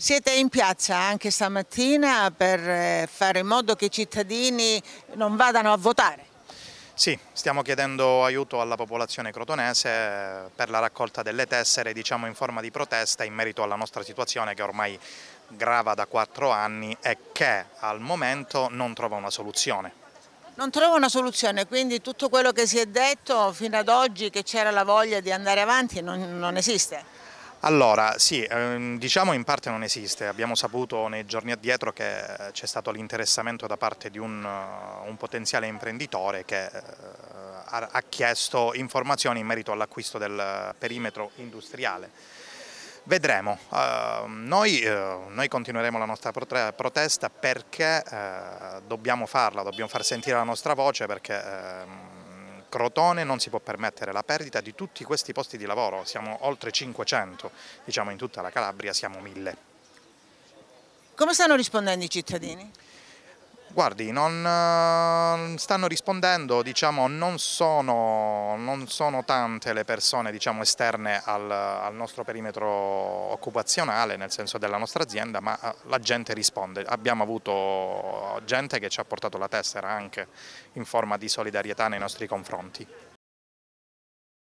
Siete in piazza anche stamattina per eh, fare in modo che i cittadini non vadano a votare? Sì, stiamo chiedendo aiuto alla popolazione crotonese eh, per la raccolta delle tessere diciamo in forma di protesta in merito alla nostra situazione che ormai grava da quattro anni e che al momento non trova una soluzione. Non trova una soluzione, quindi tutto quello che si è detto fino ad oggi che c'era la voglia di andare avanti non, non esiste? Allora, sì, ehm, diciamo in parte non esiste, abbiamo saputo nei giorni addietro che eh, c'è stato l'interessamento da parte di un, eh, un potenziale imprenditore che eh, ha, ha chiesto informazioni in merito all'acquisto del perimetro industriale. Vedremo, eh, noi, eh, noi, continueremo la nostra protesta perché dobbiamo farla, dobbiamo far sentire la nostra voce perché ehm, Crotone non si può permettere la perdita di tutti questi posti di lavoro, siamo oltre 500, diciamo in tutta la Calabria siamo 1000. Come stanno rispondendo i cittadini? Guardi, non eh, stanno rispondendo, diciamo, non sono, non sono tante le persone diciamo, esterne al, al, nostro perimetro occupazionale, nel senso della nostra azienda, ma eh, la gente risponde. Abbiamo avuto gente che ci ha portato la tessera anche in forma di solidarietà nei nostri confronti.